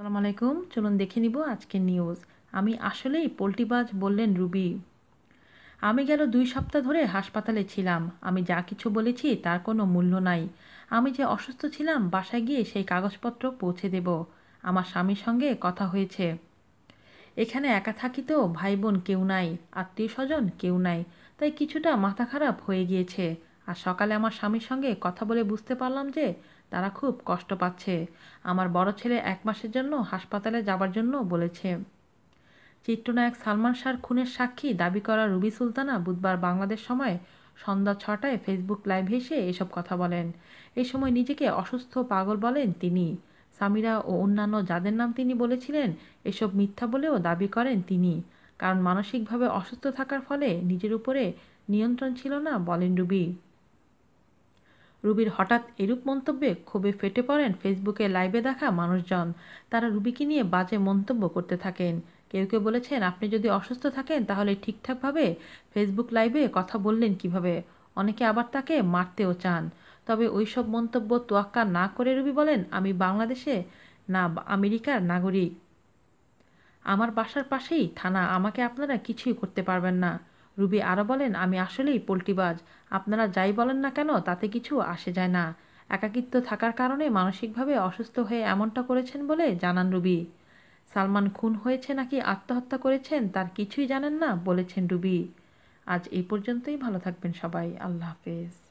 সালাম আলাইকুম চলুন দেখে নিব আজকের নিউজ আমি আসলেই পোলট্রিবাজ বললেন রুবি আমি গেল দুই সপ্তাহ ধরে হাসপাতালে ছিলাম আমি যা কিছু বলেছি তার কোনো মূল্য নাই আমি যে অসুস্থ ছিলাম বাসায় গিয়ে সেই কাগজপত্র পৌঁছে দেব আমার স্বামীর সঙ্গে কথা হয়েছে এখানে একা থাকি তো ভাই বোন কেউ নাই আত্মীয় স্বজন কেউ নাই তাই কিছুটা মাথা খারাপ হয়ে গিয়েছে আর সকালে আমার স্বামীর সঙ্গে কথা বলে বুঝতে পারলাম যে তারা খুব কষ্ট পাচ্ছে আমার বড় ছেলে এক মাসের জন্য হাসপাতালে যাবার জন্য বলেছে চিত্রনায়ক সালমান শাহর খুনের সাক্ষী দাবি করা রুবি সুলতানা বুধবার বাংলাদেশ সময় সন্ধ্যা ছটায় ফেসবুক লাইভ এসে এসব কথা বলেন এই সময় নিজেকে অসুস্থ পাগল বলেন তিনি সামিরা ও অন্যান্য যাদের নাম তিনি বলেছিলেন এসব মিথ্যা বলেও দাবি করেন তিনি কারণ মানসিকভাবে অসুস্থ থাকার ফলে নিজের উপরে নিয়ন্ত্রণ ছিল না বলেন রুবি রুবির হঠাৎ এরূপ মন্তব্যে ক্ষোভে ফেটে পড়েন ফেসবুকে লাইভে দেখা মানুষজন তারা রুবিকে নিয়ে বাজে মন্তব্য করতে থাকেন কেউ কেউ বলেছেন আপনি যদি অসুস্থ থাকেন তাহলে ঠিকঠাকভাবে ফেসবুক লাইভে কথা বললেন কিভাবে অনেকে আবার তাকে মারতেও চান তবে ওইসব মন্তব্য তোয়াক্কা না করে রুবি বলেন আমি বাংলাদেশে না আমেরিকার নাগরিক আমার বাসার পাশেই থানা আমাকে আপনারা কিছুই করতে পারবেন না রুবি আরও বলেন আমি আসলেই পোলট্রিবাজ আপনারা যাই বলেন না কেন তাতে কিছু আসে যায় না একাকিত্ব থাকার কারণে মানসিকভাবে অসুস্থ হয়ে এমনটা করেছেন বলে জানান রুবি সালমান খুন হয়েছে নাকি আত্মহত্যা করেছেন তার কিছুই জানেন না বলেছেন রুবি আজ এই পর্যন্তই ভালো থাকবেন সবাই আল্লাহ হাফেজ